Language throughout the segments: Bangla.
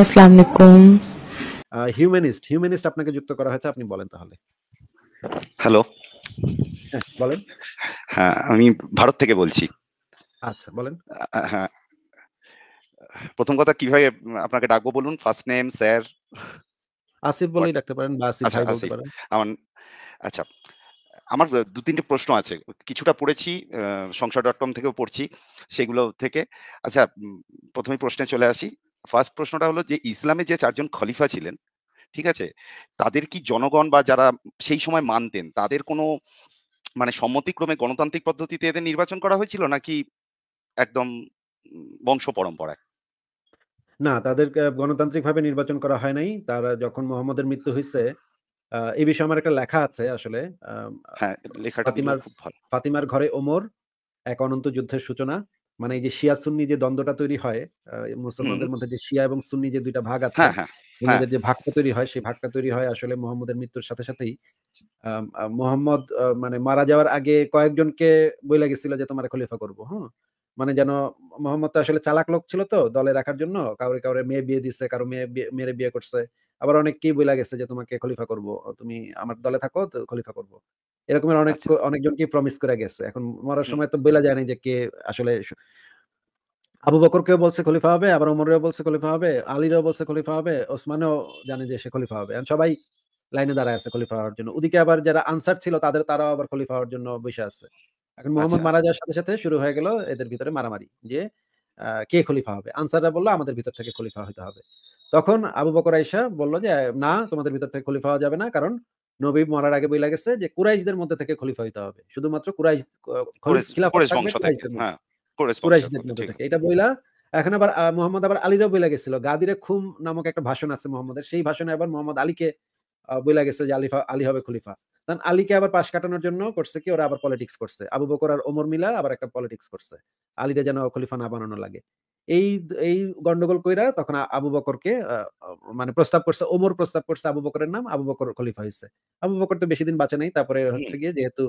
আসসালামু আলাইকুম হিউম্যানিস্ট হিউম্যানিস্ট আপনাকে যুক্ত করা হয়েছে আপনি বলেন তাহলে হ্যালো বলেন হ্যাঁ আমি ভারত থেকে বলছি আচ্ছা বলেন হ্যাঁ প্রথম কথা কিভাবে আপনাকে ডাকবো বলুন ফার্স্ট নেম স্যার আসিফ বলেই ডাকতে পারেন বা আসিফ আচ্ছা, বলতে পারেন আমার আচ্ছা আমার দু তিনটে প্রশ্ন আছে কিছুটা পড়েছি সংসার ডট কম থেকেও পড়ছি সেগুলো থেকে আচ্ছা প্রথমে প্রশ্নে চলে আসি ফার্স্ট প্রশ্নটা হলো যে ইসলামে যে চারজন খলিফা ছিলেন ঠিক আছে তাদের কি জনগণ বা যারা সেই সময় মানতেন তাদের কোনো মানে সম্মতিক্রমে গণতান্ত্রিক পদ্ধতিতে এদের নির্বাচন করা হয়েছিল নাকি একদম বংশ পরম্পরায় না তাদের গণতান্ত্রিকভাবে নির্বাচন করা হয় নাই তারা যখন মোহাম্মদের মৃত্যু হয়েছে এই বিষয়ে আমার একটা লেখা আছে আসলে হ্যাঁ, ফাতিমার ফাতিমার ঘরে ওমর এক অনন্ত যুদ্ধের সূচনা মানে এই যে শিয়া সুন্নি যে দ্বন্দ্বটা তৈরি হয় মুসলমানদের মধ্যে যে শিয়া এবং সুন্নি যে দুইটা ভাগ আছে ওনাদের হ্যাঁ, হ্যাঁ, হ্যাঁ। যে ভাগটা তৈরি হয় সেই ভাগটা তৈরি হয় আসলে মোহাম্মদের মৃত্যুর সাথে সাথেই মোহাম্মদ মানে মারা যাওয়ার আগে কয়েকজনকে বই লাগেছিল যে তোমার খলিফা করব হ্যাঁ মানে যেন মোহাম্মদ তো আসলে চালাক লোক ছিল তো দলে রাখার জন্য কাউরে কাউরে মেয়ে বিয়ে দিছে কারো মেয়ে মেয়ের বিয়ে করছে আবার অনেককেই বলা গেছে যে তোমাকে খলিফা করব তুমি আমার দলে থাকো তো খলিফা করব এরকম অনেক আচ্ছা। অনেকজনকে প্রমিস করে গেছে এখন মরার সময় তো বলা যায় না যে কে আসলে আবু বকর কেউ বলছে খলিফা হবে আবার ওমরেও বলছে খলিফা হবে আলীরও বলছে খলিফা হবে ওসমানেও জানে যে সে খলিফা হবে সবাই লাইনে দাঁড়ায় আছে খলিফা হওয়ার জন্য ওদিকে আবার যারা আনসার ছিল তাদের তারাও আবার খলিফা হওয়ার জন্য বসে আছে এখন মোহাম্মদ আচ্ছা। মারা যাওয়ার সাথে সাথে শুরু হয়ে গেল এদের ভিতরে মারামারি যে কে খলিফা হবে আনসাররা বললো আমাদের ভিতর থেকে খলিফা হতে হবে তখন আবু বকর আইসা বললো যে না তোমাদের ভিতর থেকে খলিফা হওয়া যাবে না কারণ নবী মরার আগে বই লাগেছে যে কুরাইশদের মধ্যে থেকে খলিফা হইতে হবে শুধুমাত্র কুরাইশ হ্যাঁ, এটা বইলা এখন আবার মোহাম্মদ আবার আলীরও বইলা গেছিল গাদিরে খুম নামক একটা ভাষণ আছে মোহাম্মদের সেই ভাষণে আবার মোহাম্মদ আলীকে বইলা গেছে যে আলিফা আলী হবে খলিফা কারণ আলীকে আবার পাশ কাটানোর জন্য করছে কি ওরা আবার পলিটিক্স করছে আবু বকর আর ওমর মিলা আবার একটা পলিটিক্স করছে আলীরা যেন খলিফা না বানানো লাগে এই এই গন্ডগোল কইরা তখন আবু বকরকে মানে প্রস্তাব করছে ওমর প্রস্তাব করছে আবু বকরের নাম আবু বকর খলিফা হয়েছে আবু বকর তো বেশি দিন বাঁচে নাই তারপরে হচ্ছে গিয়ে যেহেতু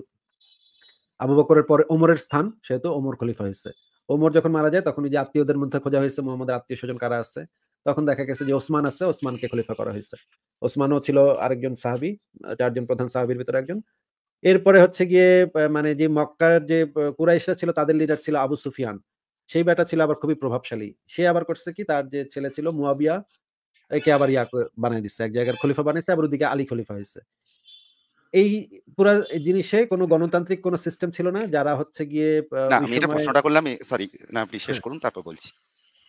আবু বকরের পরে ওমরের স্থান সেহেতু ওমর খলিফা হয়েছে ওমর যখন মারা যায় তখন যে আত্মীয়দের মধ্যে খোঁজা হয়েছে মোহাম্মদের আত্মীয় স্বজন কারা আছে তখন দেখা গেছে যে ওসমান আছে ওসমানকে খলিফা করা হয়েছে ওসমানও ছিল আরেকজন সাহাবি চারজন প্রধান সাহাবির ভিতরে একজন এরপরে হচ্ছে গিয়ে মানে যে মক্কার যে কুরাইশরা ছিল তাদের লিডার ছিল আবু সুফিয়ান সেই বেটা ছিল আবার খুবই প্রভাবশালী সে আবার করছে কি তার যে ছেলে ছিল মুয়াবিয়া একে আবার ইয়া বানিয়ে দিচ্ছে এক জায়গার খলিফা বানিয়েছে আবার ওদিকে আলী খলিফা হয়েছে এই পুরো জিনিসে কোনো গণতান্ত্রিক কোনো সিস্টেম ছিল না যারা হচ্ছে গিয়ে আমি এটা প্রশ্নটা করলাম সরি না আপনি শেষ হ্যাঁ। করুন তারপর বলছি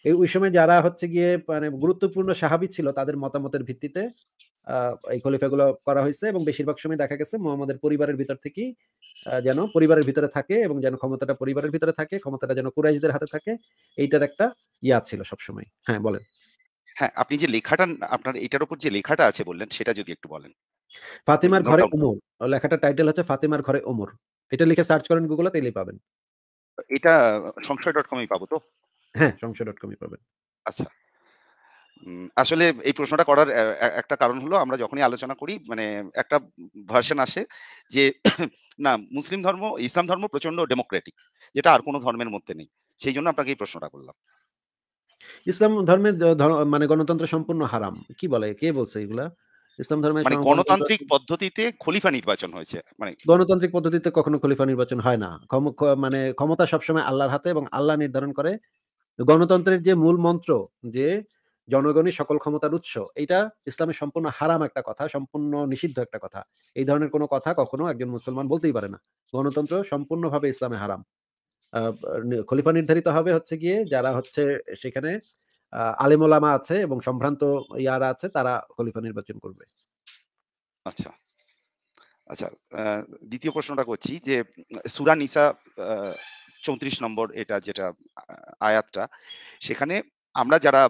এই ওই সময় যারা হচ্ছে গিয়ে মানে গুরুত্বপূর্ণ সাহাবি ছিল তাদের মতামতের ভিত্তিতে এই খলিফাগুলো করা হয়েছে এবং বেশিরভাগ সময় দেখা গেছে মোহাম্মদের পরিবারের ভিতর থেকেই যেন পরিবারের ভিতরে থাকে এবং যেন ক্ষমতাটা পরিবারের ভিতরে থাকে ক্ষমতাটা যেন কুরাইশদের হাতে থাকে এইটার একটা ইয়া ছিল সবসময় হ্যাঁ বলেন হ্যাঁ আপনি যে লেখাটা আপনার এটার উপর যে লেখাটা আছে বললেন সেটা যদি একটু বলেন ফাতিমার ঘরে ওমর লেখাটা টাইটেল হচ্ছে ফাতিমার ঘরে ওমর এটা লিখে সার্চ করেন গুগলে তাইলেই পাবেন এটা সংশয় ডট কমই পাবো তো হ্যাঁ সংশয় ডট কমই পাবেন আচ্ছা আসলে এই প্রশ্নটা করার একটা কারণ হলো আমরা যখনই আলোচনা করি মানে একটা ভার্সন আসে যে না মুসলিম ধর্ম ইসলাম ধর্ম প্রচন্ড ডেমোক্রেটিক যেটা আর কোনো ধর্মের মধ্যে নেই সেই জন্য আপনাকে এই প্রশ্নটা করলাম ইসলাম ধর্মের মানে গণতন্ত্র সম্পূর্ণ হারাম কি বলে কে বলছে এগুলা ইসলাম ধর্মের মানে গণতান্ত্রিক পদ্ধতিতে খলিফা নির্বাচন হয়েছে মানে গণতান্ত্রিক পদ্ধতিতে কখনো খলিফা নির্বাচন হয় না মানে ক্ষমতা সবসময় আল্লাহর হাতে এবং আল্লাহ নির্ধারণ করে গণতন্ত্রের যে মূল মন্ত্র যে জনগণই সকল ক্ষমতার উৎস এটা ইসলামে সম্পূর্ণ হারাম একটা কথা সম্পূর্ণ নিষিদ্ধ একটা কথা এই ধরনের কোনো কথা কখনো একজন মুসলমান বলতেই পারে না গণতন্ত্র সম্পূর্ণভাবে ইসলামে হারাম খলিফা নির্ধারিত হবে হচ্ছে গিয়ে যারা হচ্ছে সেখানে আলিমোলামা আছে এবং সম্ভ্রান্ত ইয়ারা আছে তারা খলিফা নির্বাচন করবে আচ্ছা আচ্ছা দ্বিতীয় প্রশ্নটা করছি যে সুরা নিসা চৌত্রিশ নম্বর এটা যেটা আয়াতটা সেখানে আমরা যারা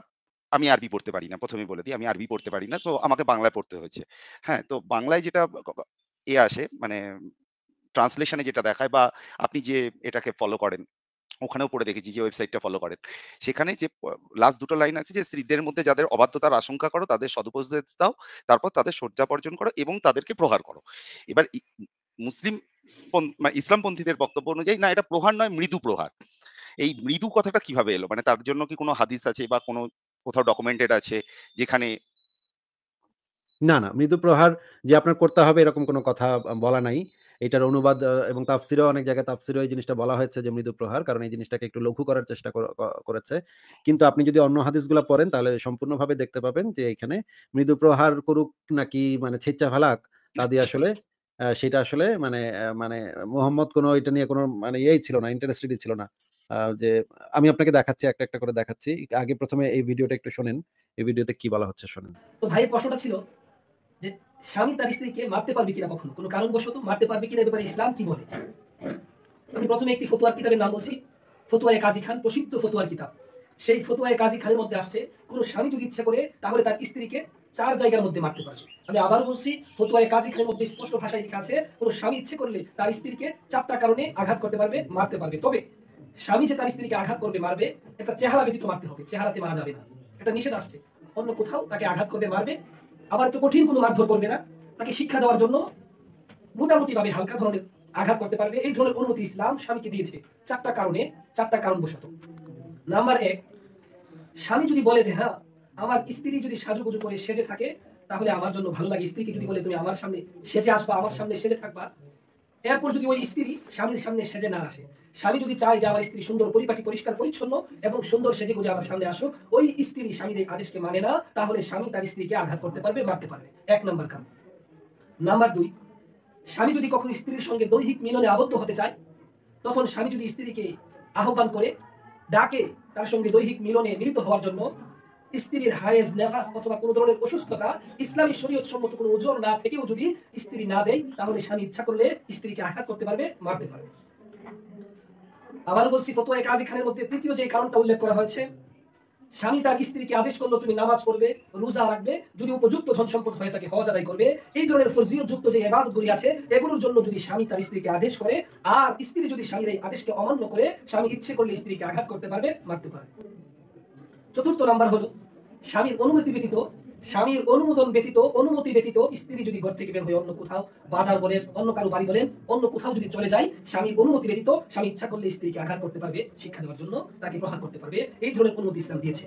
আমি আরবি পড়তে পারি না প্রথমে বলে দিই আমি আরবি পড়তে পারি না তো আমাকে বাংলায় পড়তে হয়েছে হ্যাঁ তো বাংলায় যেটা এ আসে মানে ট্রান্সলেশনে যেটা দেখায় বা আপনি যে এটাকে ফলো করেন ওখানেও পড়ে দেখেছি যে ওয়েবসাইটটা ফলো করেন সেখানে যে লাস্ট দুটো লাইন আছে যে স্ত্রীদের মধ্যে যাদের অবাধ্যতার আশঙ্কা করো তাদের সদুপদেশ দাও তারপর তাদের বর্জন করো এবং তাদেরকে প্রহার করো এবার মুসলিম মানে ইসলামপন্থীদের বক্তব্য অনুযায়ী না এটা প্রহার নয় মৃদু প্রহার এই মৃদু কথাটা কিভাবে এলো মানে তার জন্য কি কোনো হাদিস আছে বা কোনো কোথাও ডকুমেন্টেড আছে যেখানে না না মৃদু প্রহার যে আপনার করতে হবে এরকম কোনো কথা বলা নাই এটার অনুবাদ এবং তাফসিরও অনেক জায়গায় তাফসিরও এই জিনিসটা বলা হয়েছে যে মৃদু প্রহার কারণ এই জিনিসটাকে একটু লঘু করার চেষ্টা করেছে কিন্তু আপনি যদি অন্য হাদিসগুলো পড়েন তাহলে সম্পূর্ণভাবে দেখতে পাবেন যে এখানে মৃদু প্রহার করুক নাকি মানে ছেচ্চা ফালাক তা দিয়ে আসলে সেটা আসলে মানে মানে মোহাম্মদ কোনো এটা নিয়ে কোনো মানে ইয়েই ছিল না ইন্টারেস্টেডই ছিল না যে আমি আপনাকে দেখাচ্ছি একটা একটা করে দেখাচ্ছি আগে প্রথমে এই ভিডিওটা একটু শোনেন এই ভিডিওতে কি বলা হচ্ছে শোনেন তো ভাইয়ের প্রশ্নটা ছিল যে স্বামী তার স্ত্রীকে মারতে পারবে কিনা কখনো কোনো কারণবশত মারতে পারবে কিনা ব্যাপারে ইসলাম কি বলে আমি প্রথমে একটি ফতুয়ার কিতাবের নাম বলছি ফতুয়ায় কাজী খান প্রসিদ্ধ ফতুয়ার কিতাব সেই ফতুয়ায় কাজী খানের মধ্যে আসছে কোনো স্বামী যদি ইচ্ছা করে তাহলে তার স্ত্রীকে চার জায়গার মধ্যে মারতে পারবে আমি আবার বলছি ফতুয়ায় কাজী খানের মধ্যে স্পষ্ট ভাষায় লেখা আছে কোনো স্বামী ইচ্ছে করলে তার স্ত্রীকে চারটা কারণে আঘাত করতে পারবে মারতে পারবে তবে স্বামী যে তার স্ত্রীকে আঘাত করবে মারবে একটা চেহারা ব্যতীত মারতে হবে চেহারাতে মারা যাবে না এটা নিষেধ আসছে অন্য কোথাও তাকে আঘাত করবে মারবে আবার তো কঠিন কোনো মারধর করবে না তাকে শিক্ষা দেওয়ার জন্য মোটামুটি ভাবে হালকা ধরনের আঘাত করতে পারবে এই ধরনের অনুমতি ইসলাম স্বামীকে দিয়েছে চারটা কারণে চারটা কারণ বসত নাম্বার এক স্বামী যদি বলে যে হ্যাঁ আমার স্ত্রী যদি সাজুগুজু করে সেজে থাকে তাহলে আমার জন্য ভালো লাগে স্ত্রীকে যদি বলে তুমি আমার সামনে সেজে আসবা আমার সামনে সেজে থাকবা এরপর যদি ওই স্ত্রী স্বামীর সামনে সেজে না আসে স্বামী যদি চায় যে আমার স্ত্রী সুন্দর পরিপাটি পরিষ্কার পরিচ্ছন্ন এবং সুন্দর সেজে গুজে আমার সামনে আসুক ওই স্ত্রী স্বামীর আদেশকে মানে না তাহলে স্বামী তার স্ত্রীকে আঘাত করতে পারবে মারতে পারবে এক নম্বর কাম নাম্বার দুই স্বামী যদি কখনো স্ত্রীর সঙ্গে দৈহিক মিলনে আবদ্ধ হতে চায় তখন স্বামী যদি স্ত্রীকে আহ্বান করে ডাকে তার সঙ্গে দৈহিক মিলনে মিলিত হওয়ার জন্য স্ত্রীর হায়েজ নেফাস অথবা কোনো ধরনের অসুস্থতা ইসলামী শরীয়ত সম্মত কোনো ওজন না থেকেও যদি স্ত্রী না দেয় তাহলে স্বামী ইচ্ছা করলে স্ত্রীকে আঘাত করতে পারবে মারতে পারবে আবার বলছি ফতোয়া কাজী খানের মধ্যে তৃতীয় যে কারণটা উল্লেখ করা হয়েছে স্বামী তার স্ত্রীকে আদেশ করলো তুমি নামাজ পড়বে রোজা রাখবে যদি উপযুক্ত ধন সম্পদ হয়ে থাকে হজ আদায় করবে এই ধরনের যুক্ত যে এবাদতগুলি আছে এগুলোর জন্য যদি স্বামী তার স্ত্রীকে আদেশ করে আর স্ত্রী যদি স্বামীর এই আদেশকে অমান্য করে স্বামী ইচ্ছে করলে স্ত্রীকে আঘাত করতে পারবে মারতে পারবে চতুর্থ নাম্বার হলো স্বামীর অনুমতি ব্যতীত স্বামীর অনুমোদন ব্যতীত অনুমতি ব্যতীত স্ত্রী যদি ঘর থেকে বের হয়ে অন্য কোথাও বাজার বলেন অন্য কারো বাড়ি বলেন অন্য কোথাও যদি চলে যায় স্বামীর অনুমতি ব্যতীত স্বামী ইচ্ছা করলে স্ত্রীকে আঘাত করতে পারবে শিক্ষা দেওয়ার জন্য তাকে প্রহার করতে পারবে এই ধরনের অনুমতি ইসলাম দিয়েছে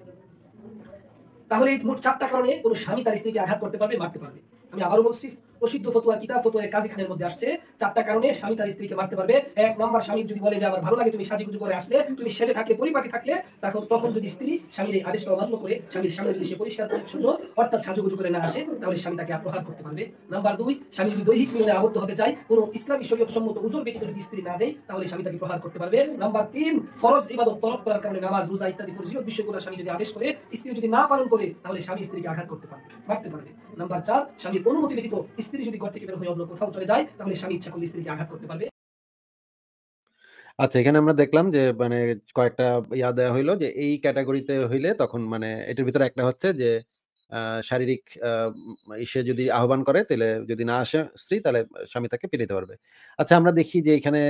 তাহলে এই মোট চারটা কারণে কোনো স্বামী তার স্ত্রীকে আঘাত করতে পারবে মারতে পারবে আমি আবারও বলছি প্রসিদ্ধ ফতুয়ার কিতাব ফতুয়া কাজী খানের মধ্যে আসছে চারটা কারণে স্বামী তার স্ত্রীকে মারতে পারবে এক নম্বর স্বামী যদি বলে যে আমার ভালো লাগে তুমি সাজিগুজু করে আসলে তুমি সেজে থাকলে পরিপাটি থাকলে তখন তখন যদি স্ত্রী স্বামীর এই আদেশকে অমান্য করে স্বামীর সামনে যদি সে পরিষ্কার পরিচ্ছন্ন অর্থাৎ সাজুগুজু করে না আসে তাহলে স্বামী তাকে আপ্রহার করতে পারবে নাম্বার দুই স্বামী যদি দৈহিক মিলনে আবদ্ধ হতে চায় কোনো ইসলামী শরীয়ত সম্মত উজুর ব্যক্তিকে যদি স্ত্রী না দেয় তাহলে স্বামী তাকে প্রহার করতে পারবে নাম্বার তিন ফরজ ইবাদত তলব করার কারণে নামাজ রোজা ইত্যাদি বিশ্ব করার স্বামী যদি আদেশ করে স্ত্রী যদি না পালন করে তাহলে স্বামী স্ত্রীকে আঘাত করতে পারবে মারতে পারবে নাম্বার চার স্বামীর অনুমতি ব্যতীত স্ত্রী যদি ঘর থেকে বের হয়ে অন্য কোথাও চলে যায় তাহলে স্বামী ইচ্ছা করলে স্ত্রীকে আঘাত করতে পারবে আচ্ছা এখানে আমরা দেখলাম যে মানে কয়েকটা ইয়া দেওয়া হইলো যে এই ক্যাটাগরিতে হইলে তখন মানে এটার ভিতরে একটা হচ্ছে যে শারীরিক ইসে যদি আহ্বান করে তাহলে যদি না আসে স্ত্রী তাহলে স্বামী তাকে পেরিতে পারবে আচ্ছা আমরা দেখি যে এখানে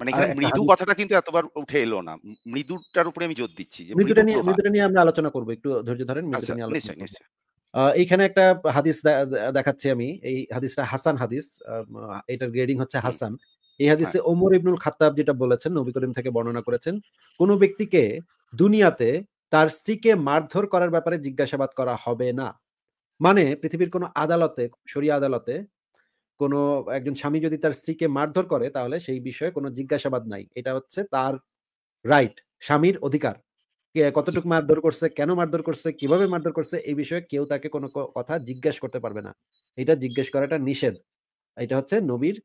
মানে এখানে মৃদু কথাটা কিন্তু এতবার উঠে এলো না মৃদুটার উপরে আমি জোর দিচ্ছি মৃদুটা নিয়ে মৃদুটা নিয়ে আমরা আলোচনা করব একটু ধৈর্য ধরেন মৃদুটা আচ্ছা, নিয়ে আলোচনা এইখানে একটা হাদিস দেখাচ্ছি আমি এই হাদিসটা হাসান হাদিস এটার গ্রেডিং হচ্ছে হাসান এই হাদিসে হ্যাঁ। ওমর ইবনুল খাতাব যেটা বলেছেন নবী করিম থেকে বর্ণনা করেছেন কোনো ব্যক্তিকে দুনিয়াতে তার স্ত্রীকে মারধর করার ব্যাপারে জিজ্ঞাসাবাদ করা হবে না মানে পৃথিবীর কোনো আদালতে সরিয়া আদালতে কোনো একজন স্বামী যদি তার স্ত্রীকে মারধর করে তাহলে সেই বিষয়ে কোনো জিজ্ঞাসাবাদ নাই এটা হচ্ছে তার রাইট স্বামীর অধিকার কতটুকু মারধর করছে কেন মারধর করছে কিভাবে মারধর করছে এই বিষয়ে কেউ তাকে কোনো কথা জিজ্ঞেস করতে পারবে না এটা জিজ্ঞেস করাটা নিষেধ এটা হচ্ছে নবীর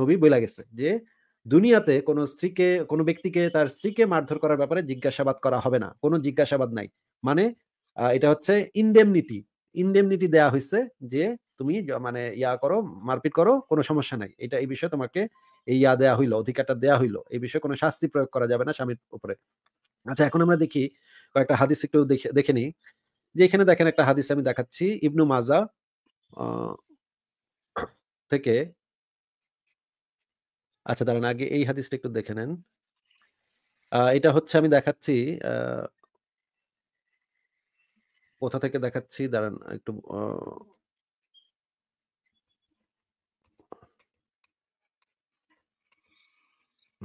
নবী বইলা গেছে যে দুনিয়াতে কোনো স্ত্রীকে কোনো ব্যক্তিকে তার স্ত্রীকে মারধর করার ব্যাপারে জিজ্ঞাসাবাদ করা হবে না কোনো জিজ্ঞাসাবাদ নাই মানে এটা হচ্ছে ইনডেমনিটি ইনডেমনিটি দেয়া হয়েছে যে তুমি মানে ইয়া করো মারপিট করো কোনো সমস্যা নাই এটা এই বিষয়ে তোমাকে এই ইয়া দেয়া হইলো অধিকারটা দেয়া হইলো এই বিষয়ে কোনো শাস্তি প্রয়োগ করা যাবে না স্বামীর উপরে আচ্ছা এখন আমরা দেখি কয়েকটা হাদিস একটু দেখে দেখে নিই যে এখানে দেখেন একটা হাদিস আমি দেখাচ্ছি ইবনু মাজা থেকে আচ্ছা দাঁড়ান আগে এই হাদিসটা একটু দেখে নেন এটা হচ্ছে আমি দেখাচ্ছি কোথা থেকে দেখাচ্ছি দাঁড়ান একটু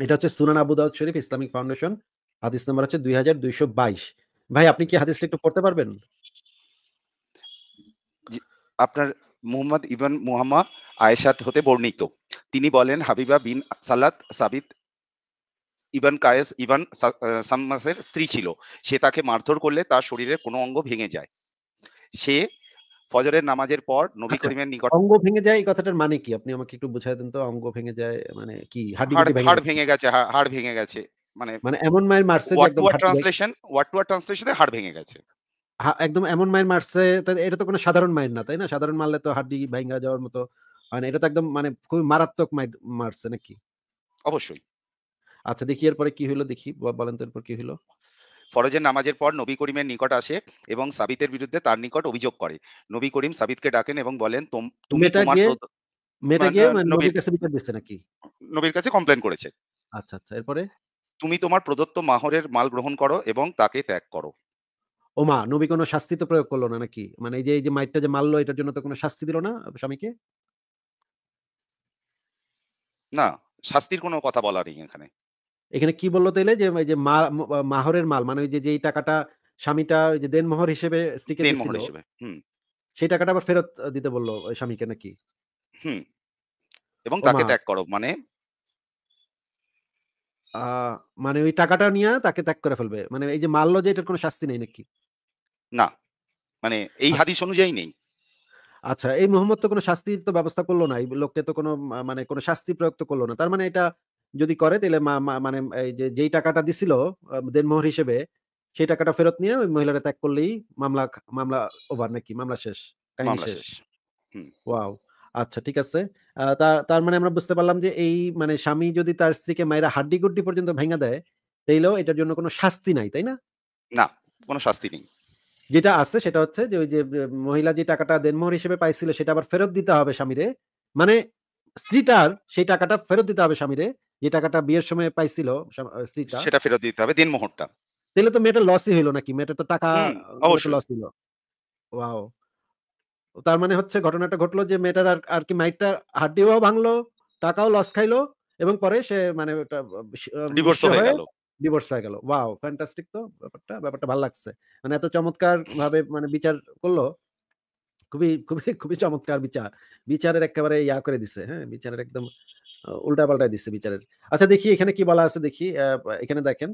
এটা হচ্ছে সুনান আবু দাউদ শরীফ ইসলামিক ফাউন্ডেশন হাদিস নাম্বার হচ্ছে দুই ভাই আপনি কি হাদিসটা একটু পড়তে পারবেন আপনার মোহাম্মদ ইবান মুহাম্মা আয়েশাত হতে বর্ণিত তিনি বলেন হাবিবা বিন সালাত সাবিত ইবান কায়েস ইবান সাম্মাসের স্ত্রী ছিল সে তাকে মারধর করলে তার শরীরে কোনো অঙ্গ ভেঙে যায় সে ফজরের নামাজের পর নবী আচ্ছা, করিমের নিকট অঙ্গ ভেঙে যায় এই কথাটার মানে কি আপনি আমাকে একটু বুঝাই দেন তো অঙ্গ ভেঙে যায় মানে কি হাড় ভেঙে গেছে হাড় ভেঙে গেছে মানে মানে এমন মায়ের মারছে একদম ট্রান্সলেশন ওয়াটুয়া ট্রান্সলেশনে হাড় ভেঙে গেছে একদম এমন মায়ের মারছে এটা তো কোনো সাধারণ মায়ের না তাই না সাধারণ মারলে তো হাড্ডি ভেঙে যাওয়ার মতো হয় এটা তো একদম মানে খুবই মারাত্মক মায়ের মারছে নাকি অবশ্যই আচ্ছা দেখি এরপরে কি হলো দেখি বলেন তো এরপর কি হলো ফরজের নামাজের পর নবী করিমের নিকট আসে এবং সাবিতের বিরুদ্ধে তার নিকট অভিযোগ করে নবী করিম সাবিতকে ডাকেন এবং বলেন তুমি তোমার মেয়েটা গিয়ে মানে নবীর কাছে দিচ্ছে নাকি নবীর কাছে কমপ্লেন করেছে আচ্ছা আচ্ছা এরপরে তুমি তোমার প্রদত্ত মাহরের মাল গ্রহণ করো এবং তাকে ত্যাগ করো ও মা নবী কোনো শাস্তি তো প্রয়োগ করলো না নাকি মানে এই যে এই যে মাইটটা যে মারলো এটার জন্য তো কোনো শাস্তি দিল না স্বামীকে না শাস্তির কোনো কথা বলা নেই এখানে এখানে কি বললো তাইলে যে যে মাহরের মাল মানে ওই যে যেই টাকাটা স্বামীটা ওই যে দেনমোহর হিসেবে স্ত্রীকে দিয়েছিল সেই টাকাটা আবার ফেরত দিতে বললো স্বামীকে নাকি হুম এবং তাকে ত্যাগ করো মানে মানে ওই টাকাটা নিয়ে তাকে ত্যাগ করে ফেলবে মানে এই যে মাল্য যে এটার কোনো শাস্তি নেই নাকি না মানে এই আচ্ছা। হাদিস অনুযায়ী নেই আচ্ছা এই মোহাম্মদ তো কোনো শাস্তির তো ব্যবস্থা করলো না এই লোককে তো কোনো মানে কোনো শাস্তি প্রয়োগ তো করলো না তার মানে এটা যদি করে তাহলে মানে এই যে যেই টাকাটা দিছিল দেনমোহর হিসেবে সেই টাকাটা ফেরত নিয়ে ওই মহিলাটা ত্যাগ করলেই মামলা মামলা ওভার নাকি মামলা শেষ কাহিনী শেষ ওয়াও আচ্ছা ঠিক আছে তার মানে আমরা বুঝতে পারলাম যে এই মানে স্বামী যদি তার স্ত্রীকে মায়েরা হাড্ডি গুড্ডি পর্যন্ত ভেঙা দেয় তাইলেও এটার জন্য কোনো শাস্তি নাই তাই না না কোনো শাস্তি নেই যেটা আছে সেটা হচ্ছে যে ওই যে মহিলা যে টাকাটা দেনমোহর হিসেবে পাইছিল সেটা আবার ফেরত দিতে হবে স্বামীরে মানে স্ত্রীটার সেই টাকাটা ফেরত দিতে হবে স্বামীরে যে টাকাটা বিয়ের সময় পাইছিল স্ত্রীটা সেটা ফেরত দিতে হবে দেনমোহরটা তাহলে তো মেয়েটা লসই হলো নাকি মেয়েটা তো টাকা অবশ্যই লস হলো ওয়াও তার মানে হচ্ছে ঘটনাটা ঘটলো যে মেয়েটার আর আর কি মাইটটা হাড্ডিও ভাঙলো টাকাও লস খাইলো এবং পরে সে মানে ডিভোর্স হয়ে গেল ডিভোর্স হয়ে গেল ওয়াও ফ্যান্টাস্টিক তো ব্যাপারটা ব্যাপারটা ভালো লাগছে মানে এত চমৎকার ভাবে মানে বিচার করলো খুবই খুবই খুবই চমৎকার বিচার বিচারের একেবারে ইয়া করে দিছে হ্যাঁ বিচারের একদম উল্টা পাল্টা দিছে বিচারের আচ্ছা দেখি এখানে কি বলা আছে দেখি এখানে দেখেন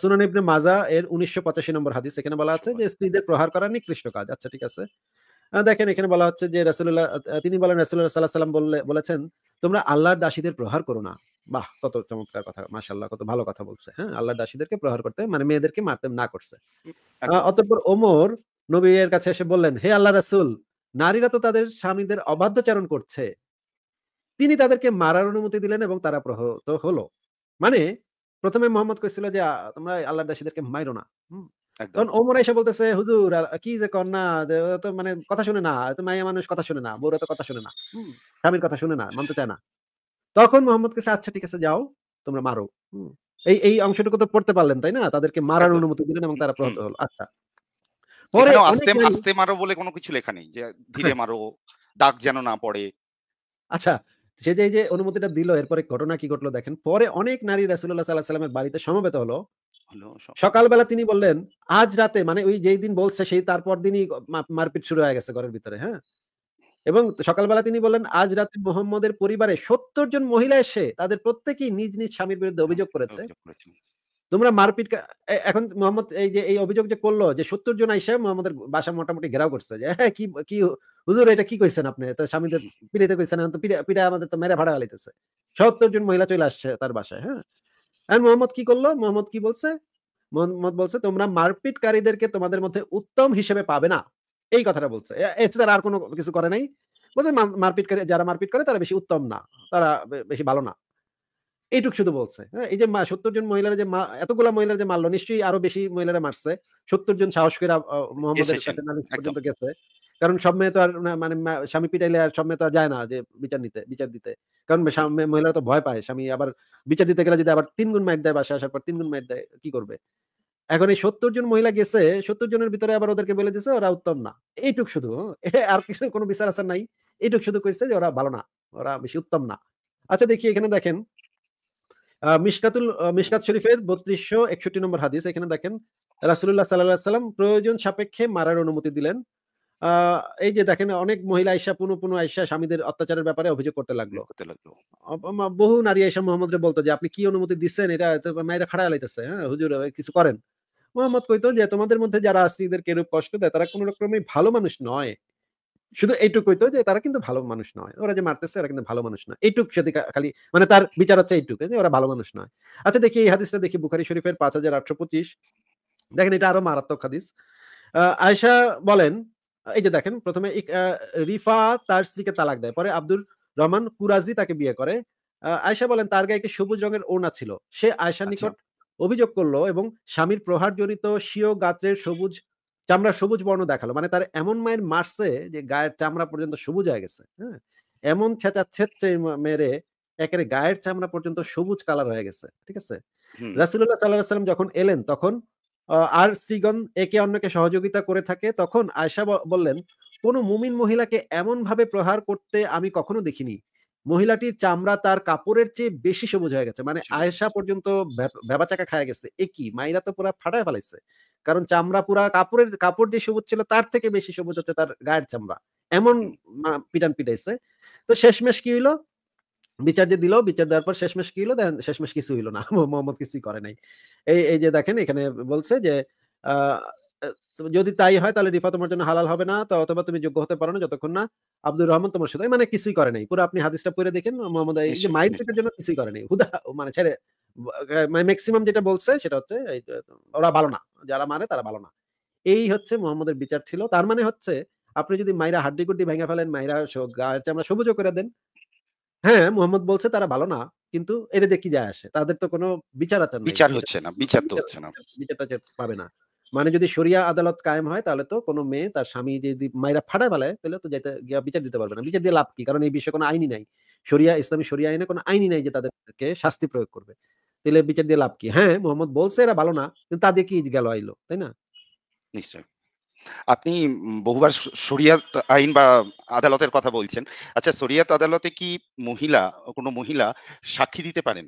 সুনান ইবনে মাজা এর উনিশশো পঁচাশি নম্বর হাদিস এখানে বলা আছে যে স্ত্রীদের প্রহার করা নিকৃষ্ট কাজ আচ্ছা ঠিক আছে দেখেন এখানে বলা হচ্ছে যে রাসুল্লাহ তিনি বলেন রাসুল্লাহ সাল্লাহ সাল্লাম বললে বলেছেন তোমরা আল্লাহর দাসীদের প্রহার করো না বাহ কত চমৎকার কথা মাসাল্লাহ কত ভালো কথা বলছে হ্যাঁ আল্লাহর দাসীদেরকে প্রহার করতে মানে মেয়েদেরকে মারতে না করছে অতঃপর ওমর নবী এর কাছে এসে বললেন হে আল্লাহ রাসুল নারীরা তো তাদের স্বামীদের অবাধ্যচারণ করছে তিনি তাদেরকে মারার অনুমতি দিলেন এবং তারা প্রহত হলো মানে প্রথমে মোহাম্মদ কইছিল যে তোমরা আল্লাহর দাসীদেরকে মাইরো না তখন ওমর এসে বলতেছে হুজুর কি যে তো মানে কথা শুনে না তো মাইয়া মানুষ কথা শুনে না বউরা তো কথা শুনে না স্বামীর কথা শুনে না মানতে চায় না তখন মোহাম্মদ কাছে আচ্ছা ঠিক আছে যাও তোমরা মারো এই এই অংশটুকু তো পড়তে পারলেন তাই না তাদেরকে মারার অনুমতি দিলেন এবং তারা প্রহত হলো আচ্ছা পরে আস্তে আস্তে মারো বলে কোনো কিছু লেখা নেই যে ধীরে মারো দাগ যেন না পড়ে আচ্ছা সে যে যে অনুমতিটা দিল এরপরে ঘটনা কি ঘটলো দেখেন পরে অনেক নারী রাসুল্লাহ সাল্লাহ সাল্লামের বাড়িতে সমবেত হলো সকালবেলা তিনি বললেন আজ রাতে মানে ওই যেই দিন বলছে সেই তারপর দিনই মারপিট শুরু হয়ে গেছে ঘরের ভিতরে হ্যাঁ এবং সকালবেলা তিনি বললেন আজ রাতে মোহাম্মদের পরিবারে সত্তর জন মহিলা এসে তাদের প্রত্যেকেই নিজ নিজ স্বামীর বিরুদ্ধে হ্যাঁ, অভিযোগ করেছে তোমরা মারপিট এখন মোহাম্মদ এই যে এই অভিযোগ যে করলো যে সত্তর জন আইসা মোহাম্মদের বাসা মোটামুটি ঘেরাও করছে যে হ্যাঁ কি কি হুজুর এটা কি কইছেন আপনি তো স্বামীদের পিড়িতে কইছেন তো পিড়া আমাদের তো মেরে ভাড়া গালিতেছে সত্তর জন মহিলা চলে আসছে তার বাসায় হ্যাঁ আর মোহাম্মদ কি করলো মোহাম্মদ কি বলছে মোহাম্মদ বলছে তোমরা মারপিটকারীদেরকে তোমাদের মধ্যে উত্তম হিসেবে পাবে না এই কথাটা বলছে এতে তারা আর কোনো কিছু করে নাই বলছে মারপিটকারী যারা মারপিট করে তারা বেশি উত্তম না তারা বেশি ভালো না এইটুক শুধু বলছে হ্যাঁ এই যে মা সত্তর জন মহিলারা যে মা এতগুলা মহিলারা যে মারলো নিশ্চয়ই আরো বেশি মহিলারা মারছে সত্তর জন সাহস করে মোহাম্মদের কাছে পর্যন্ত গেছে কারণ সব মেয়ে তো আর মানে স্বামী পিটাইলে আর সব মেয়ে তো আর যায় না যে বিচার নিতে বিচার দিতে কারণ মহিলারা তো ভয় পায় স্বামী আবার বিচার দিতে গেলে যদি আবার তিন গুণ মাইট দেয় বাসে আসার পর তিন গুণ মাইট দেয় কি করবে এখন এই সত্তর জন মহিলা গেছে সত্তর জনের ভিতরে আবার ওদেরকে বলে দিছে ওরা উত্তম না এইটুক শুধু হ্যাঁ, আর কিছু কোনো বিচার আসার নাই এইটুক শুধু কইছে যে ওরা ভালো না ওরা বেশি উত্তম না আচ্ছা দেখি এখানে দেখেন শরীফের বত্রিশশো একষট্টি নম্বর হাদিস এখানে দেখেন রাসুল্লাহ সাল্লাহ সাল্লাম প্রয়োজন সাপেক্ষে মারার অনুমতি দিলেন এই যে দেখেন অনেক মহিলা পুনঃ পুনঃ স্বামীদের অত্যাচারের ব্যাপারে অভিযোগ করতে লাগলো বহু নারী আইসা মোহাম্মদরে বলতো যে আপনি কি অনুমতি দিচ্ছেন এটা মায়েরা খাড়া লাইতেছে হ্যাঁ হুজুর কিছু করেন মোহাম্মদ কইতো যে তোমাদের মধ্যে যারা স্ত্রীদের কেরূপ কষ্ট দেয় তারা কোনো রকমই ভালো মানুষ নয় শুধু এইটুকুই তো যে তারা কিন্তু ভালো মানুষ নয় ওরা যে মারতেছে ওরা কিন্তু ভালো মানুষ নয় এইটুক সাথে খালি মানে তার বিচার হচ্ছে এইটুকু যে ওরা ভালো মানুষ নয় আচ্ছা দেখি এই হাদিসটা দেখি বুখারি শরীফের পাঁচ হাজার আটশো পঁচিশ দেখেন এটা আরো মারাত্মক হাদিস আয়সা বলেন এই যে দেখেন প্রথমে রিফা তার স্ত্রীকে তালাক দেয় পরে আব্দুল রহমান কুরাজি তাকে বিয়ে করে আয়সা বলেন তার গায়ে একটি সবুজ রঙের ওনা ছিল সে আয়সা আচ্ছা। নিকট অভিযোগ করলো এবং স্বামীর প্রহার জনিত সিও গাত্রের সবুজ চামড়া সবুজ বর্ণ দেখালো মানে তার এমন মায়ের মারছে যে গায়ের চামড়া পর্যন্ত সবুজ হয়ে গেছে হ্যাঁ এমন ছেঁচা ছেঁচে মেরে একেবারে গায়ের চামড়া পর্যন্ত সবুজ কালার হয়ে গেছে ঠিক আছে রাসুল্লাহ সাল্লাহ সাল্লাম যখন এলেন তখন আর স্ত্রীগণ একে অন্যকে সহযোগিতা করে থাকে তখন আয়সা বললেন কোন মুমিন মহিলাকে এমন ভাবে প্রহার করতে আমি কখনো দেখিনি মহিলাটির চামড়া তার কাপড়ের চেয়ে বেশি সবুজ হয়ে গেছে মানে আয়েশা পর্যন্ত ভেবাচাকা খায় গেছে একই মাইরা তো পুরা ফাটায় ফেলাইছে কারণ চামড়া পুরা কাপড়ের কাপড় যে সবুজ ছিল তার থেকে বেশি সবুজ হচ্ছে তার গায়ের চামড়া এমন পিটান পিটাইছে তো শেষমেশ কি হইলো বিচার যে দিল বিচার দেওয়ার পর শেষমেশ কি হইলো দেখেন শেষমেশ কিছু হইলো না মোহাম্মদ কিছুই করে নাই এই এই যে দেখেন এখানে বলছে যে যদি তাই হয় তাহলে রিফা তোমার জন্য হালাল হবে না তো অথবা তুমি যোগ্য হতে পারো না যতক্ষণ না আব্দুর রহমান তোমার সাথে মানে কিছুই করে নাই পুরো আপনি হাদিসটা পড়ে দেখেন মোহাম্মদ এই যে মাইর জন্য কিছুই করে নাই হুদা মানে ছেড়ে ম্যাক্সিমাম মানে যেটা বলছে সেটা হচ্ছে ওরা ভালো না যারা মানে তারা ভালো না এই হচ্ছে মোহাম্মদের বিচার ছিল তার মানে হচ্ছে আপনি যদি মাইরা হাড্ডি গুড্ডি ভেঙে ফেলেন মাইরা গায়ের চামড়া সবুজ করে দেন হ্যাঁ মোহাম্মদ বলছে তারা ভালো না কিন্তু এটা দেখি যায় আসে তাদের তো কোনো বিচার আছে বিচার হচ্ছে না বিচার তো হচ্ছে না বিচারটা পাবে না মানে যদি সরিয়া আদালত কায়েম হয় তাহলে তো কোনো মেয়ে তার স্বামী যদি মাইরা ফাটা ফেলে তাহলে তো যেতে গিয়ে বিচার দিতে পারবে না বিচার দিয়ে লাভ কি কারণ এই বিষয়ে কোনো আইনি নাই সরিয়া ইসলামী সরিয়া আইনে কোনো আইনি নাই যে তাদেরকে শাস্তি প্রয়োগ করবে তাহলে বিচার দিয়ে লাভ কি হ্যাঁ মোহাম্মদ বলছে এরা ভালো না কিন্তু তাদের কি গেল আইলো তাই না নিশ্চয় আপনি বহুবার শরিয়াত আইন বা আদালতের কথা বলছেন আচ্ছা শরিয়াত আদালতে কি মহিলা কোনো মহিলা সাক্ষী দিতে পারেন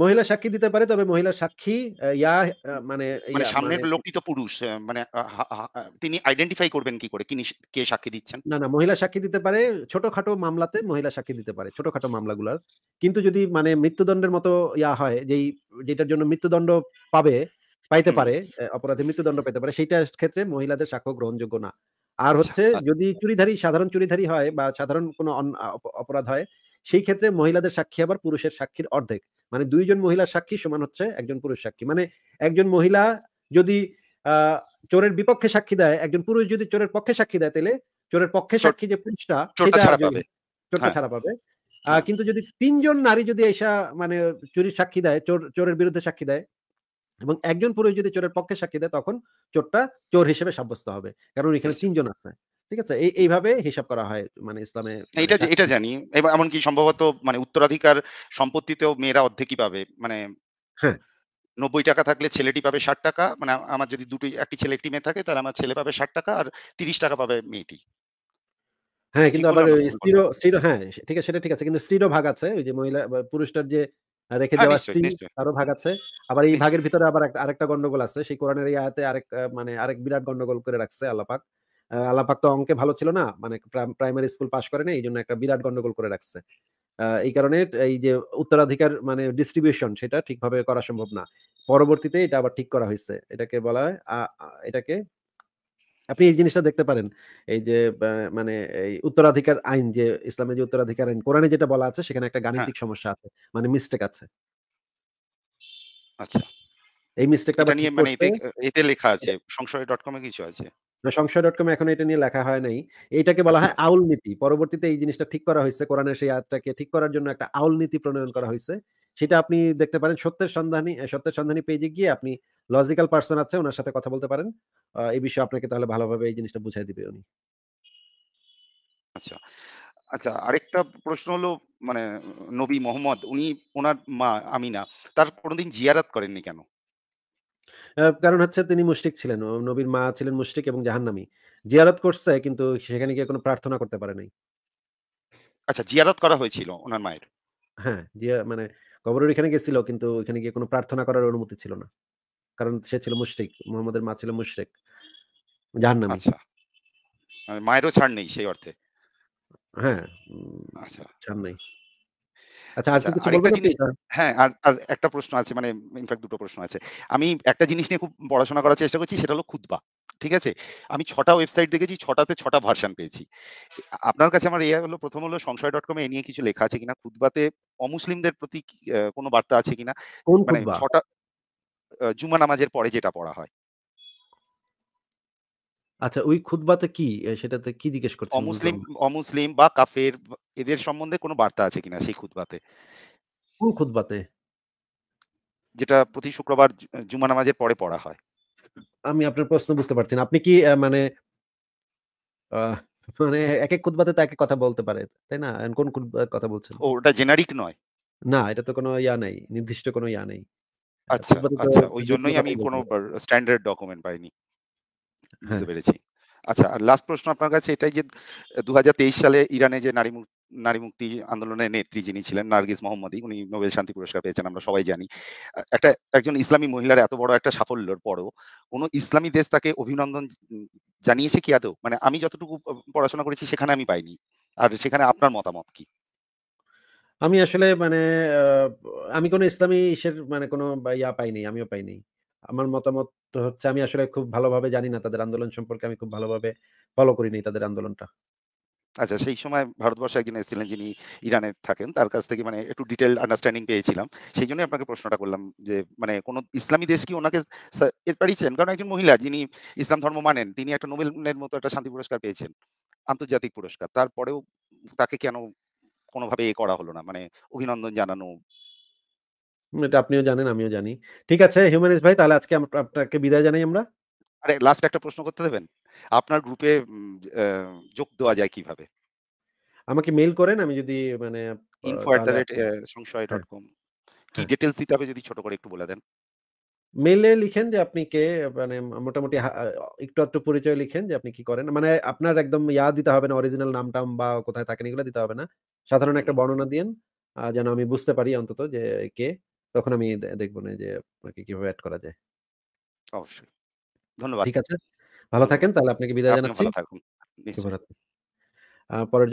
মহিলা সাক্ষী দিতে পারে তবে মহিলা সাক্ষী মানে ইয়া মানে সামনের মানে লোকটি তো পুরুষ মানে তিনি আইডেন্টিফাই করবেন কি করে কে সাক্ষী দিচ্ছেন না না মহিলা সাক্ষী দিতে পারে ছোটখাটো মামলাতে মহিলা সাক্ষী দিতে পারে ছোটখাটো মামলাগুলোর কিন্তু যদি মানে মৃত্যুদণ্ডের মতো ইয়া হয় যেই যেটার জন্য মৃত্যুদণ্ড পাবে পাইতে পারে অপরাধী মৃত্যুদণ্ড পেতে পারে সেইটার ক্ষেত্রে মহিলাদের সাক্ষ্য গ্রহণযোগ্য না আর আচ্ছা, হচ্ছে আচ্ছা। যদি চুরিধারী সাধারণ চুরিধারী হয় বা সাধারণ কোনো অপরাধ হয় সেই ক্ষেত্রে মহিলাদের সাক্ষী আবার পুরুষের সাক্ষীর অর্ধেক মানে দুইজন মহিলা সাক্ষী সমান হচ্ছে একজন পুরুষ সাক্ষী মানে একজন মহিলা যদি চোরের বিপক্ষে সাক্ষী দেয় একজন পুরুষ যদি চোরের পক্ষে সাক্ষী দেয় তাহলে চোরের পক্ষে সাক্ষী যে পুরুষটা সেটা চোরটা হ্যাঁ। ছাড়া পাবে কিন্তু যদি তিনজন নারী যদি এসা মানে চুরির সাক্ষী দেয় চোর চোরের বিরুদ্ধে সাক্ষী দেয় এবং একজন পুরুষ যদি চোরের পক্ষে সাক্ষী দেয় তখন চোরটা চোর হিসেবে সাব্যস্ত হবে কারণ এখানে আচ্ছা। তিনজন আছে ঠিক আছে এই এইভাবে হিসাব করা হয় মানে ইসলামে মানে এটা এটা জানি এমনকি সম্ভবত মানে উত্তরাধিকার সম্পত্তিতেও মেয়েরা অর্ধেকই পাবে মানে হ্যাঁ নব্বই টাকা থাকলে ছেলেটি পাবে ষাট টাকা মানে আমার যদি দুটি একটি ছেলে একটি মেয়ে থাকে তাহলে আমার ছেলে পাবে ষাট টাকা আর তিরিশ টাকা পাবে মেয়েটি হ্যাঁ কিন্তু আবার স্ত্রীরও স্ত্রীরও হ্যাঁ ঠিক আছে সেটা ঠিক আছে কিন্তু স্ত্রীরও ভাগ আছে ওই যে মহিলা পুরুষটার যে রেখে হ্যাঁ, দেওয়া স্ত্রী তারও ভাগ আছে আবার এই ভাগের ভিতরে আবার আরেকটা গন্ডগোল আছে সেই কোরআনের এই আয়াতে আরেক মানে আরেক বিরাট গন্ডগোল করে রাখছে আল্লাপাক আলাপাক তো অঙ্কে ভালো ছিল না মানে প্রাইমারি স্কুল পাশ করে না এই জন্য একটা বিরাট গন্ডগোল করে রাখছে এই কারণে এই যে উত্তরাধিকার মানে ডিস্ট্রিবিউশন সেটা ঠিকভাবে করা সম্ভব না পরবর্তীতে এটা আবার ঠিক করা হয়েছে এটাকে বলা হয় এটাকে আপনি এই জিনিসটা দেখতে পারেন এই যে মানে এই উত্তরাধিকার আইন যে ইসলামের যে উত্তরাধিকার আইন কোরআনে যেটা বলা আছে সেখানে একটা হ্যাঁ। গাণিতিক সমস্যা আছে মানে মিস্টেক আছে আচ্ছা এই মিস্টেকটা নিয়ে মানে এতে লেখা আছে সংশয় সংশয়.com এ কিছু আছে মানে সংশয় ডট কম এখন এটা নিয়ে লেখা হয় নাই এটাকে বলা আচ্ছা। হয় আউল নীতি পরবর্তীতে এই জিনিসটা ঠিক করা হয়েছে কোরআনের সেই আয়াতটাকে ঠিক করার জন্য একটা আউল নীতি প্রণয়ন করা হয়েছে সেটা আপনি দেখতে পারেন সত্যের সন্ধানী সত্যের সন্ধানী পেজে গিয়ে আপনি লজিক্যাল পার্সন আছে ওনার সাথে কথা বলতে পারেন এই বিষয়ে আপনাকে তাহলে ভালোভাবে এই জিনিসটা বুঝাই দিবে উনি আচ্ছা আচ্ছা আরেকটা প্রশ্ন হলো মানে নবী মোহাম্মদ উনি ওনার মা আমিনা তার কোনোদিন জিয়ারাত করেননি কেন কারণ হচ্ছে তিনি মুশরিক ছিলেন নবীর মা ছিলেন মুশরিক এবং জাহান্নামি জিয়ারত করছে কিন্তু সেখানে গিয়ে কোনো প্রার্থনা করতে পারে নাই আচ্ছা জিয়ারত করা হয়েছিল ওনার মায়ের হ্যাঁ জিয়া মানে কবরের এখানে গেছিল কিন্তু ওখানে গিয়ে কোনো প্রার্থনা করার অনুমতি ছিল না কারণ সে ছিল মুশরিক মোহাম্মদের মা ছিল মুশরিক জাহান্নামি আচ্ছা মানে মায়েরও ছাড় নেই সেই অর্থে হ্যাঁ আচ্ছা ছাড় নেই আচ্ছা, আচ্ছা, হ্যাঁ, হ্যাঁ আর একটা প্রশ্ন আছে মানে ইনফ্যাক্ট দুটো প্রশ্ন আছে আমি একটা জিনিস নিয়ে খুব পড়াশোনা করার চেষ্টা করছি সেটা হলো খুদবা ঠিক আছে আমি ছটা ওয়েবসাইট দেখেছি ছটাতে ছটা ভার্সন পেয়েছি আপনার কাছে আমার ইয়ে হলো প্রথম হলো সংশয় ডট কমে এ নিয়ে কিছু লেখা আছে কিনা খুদবাতে অমুসলিমদের প্রতি কোনো বার্তা আছে কিনা মানে ছটা জুমা নামাজের পরে যেটা পড়া হয় আচ্ছা ওই খুতবাতে কি সেটাতে কি জিজ্ঞেস করছেন অমুসলিম, অমুসলিম বা কাফের এদের সম্বন্ধে কোন বার্তা আছে কিনা সেই খুতবাতে? কোন খুতবাতে? যেটা প্রতি শুক্রবার জু জুমা নামাজের পরে পড়া হয়। আমি আপনার প্রশ্ন বুঝতে পারছি না। আপনি কি মানে মানে আহ মানে খুদবাতে খুতবাতে তো কথা বলতে পারে, তাই না? কোন খুতবার কথা বলছেন? ও ওটা জেনারিক নয়? না, এটা তো কোনো ইয়া নাই। নির্দিষ্ট কোনো ইয়া নাই। আচ্ছা, আচ্ছা।, আচ্ছা ওই জন্যই আমি কোনো স্ট্যান্ডার্ড ডকুমেন্ট পাইনি। বুঝতে হ্যাঁ। পেরেছি আচ্ছা লাস্ট প্রশ্ন আপনার কাছে এটাই যে দু সালে ইরানে যে নারী নারী মুক্তি আন্দোলনের নেত্রী যিনি ছিলেন নার্গিস মোহাম্মদী উনি নোবেল শান্তি পুরস্কার পেয়েছেন আমরা সবাই জানি একটা একজন ইসলামী মহিলার এত বড় একটা সাফল্যের পরও কোন ইসলামী দেশ তাকে অভিনন্দন জানিয়েছে কি আদৌ মানে আমি যতটুকু পড়াশোনা করেছি সেখানে আমি পাইনি আর সেখানে আপনার মতামত কি আমি আসলে মানে আমি কোনো ইসলামী ইসের মানে কোনো ইয়া পাইনি আমিও পাইনি আমার মতামত হচ্ছে আমি আসলে খুব ভালোভাবে জানি না তাদের আন্দোলন সম্পর্কে আমি খুব ভালোভাবে ফলো করিনি তাদের আন্দোলনটা আচ্ছা সেই সময় ভারতবর্ষে একজন এসেছিলেন যিনি ইরানে থাকেন তার কাছ থেকে মানে একটু ডিটেল আন্ডারস্ট্যান্ডিং পেয়েছিলাম সেই জন্য আপনাকে প্রশ্নটা করলাম যে মানে কোনো ইসলামী দেশ কি ওনাকে পারিয়েছেন কারণ একজন মহিলা যিনি ইসলাম ধর্ম মানেন তিনি একটা নোবেলের মতো একটা শান্তি পুরস্কার পেয়েছেন আন্তর্জাতিক পুরস্কার তারপরেও তাকে কেন কোনোভাবে এ করা হলো না মানে অভিনন্দন জানানো এটা আপনিও জানেন আমিও জানি ঠিক আছে হিউম্যানিস ভাই তাহলে আজকে আপনাকে বিদায় জানাই আমরা আরে লাস্ট একটা প্রশ্ন করতে দেবেন আপনার গ্রুপে যোগ দেওয়া যায় কিভাবে আমাকে মেইল করেন আমি যদি মানে info@সংশয়.com হ্যাঁ। কি ডিটেইলস হ্যাঁ। দিতে হবে যদি ছোট করে একটু বলে দেন মেইলে লিখেন যে আপনি কে মানে মোটামুটি একটু একটু পরিচয় লিখেন যে আপনি কি করেন মানে আপনার একদম ইয়া দিতে হবে না অরিজিনাল নাম টাম বা কোথায় থাকেন এগুলো দিতে হবে না সাধারণ একটা বর্ণনা দিন যেন আমি বুঝতে পারি অন্তত যে কে তখন আমি দেখবো না যে আপনাকে কিভাবে অ্যাড করা যায় অবশ্যই ধন্যবাদ ঠিক আছে ভালো থাকেন তাহলে আপনাকে বিদায় জানাচ্ছি ভালো থাকুন পরের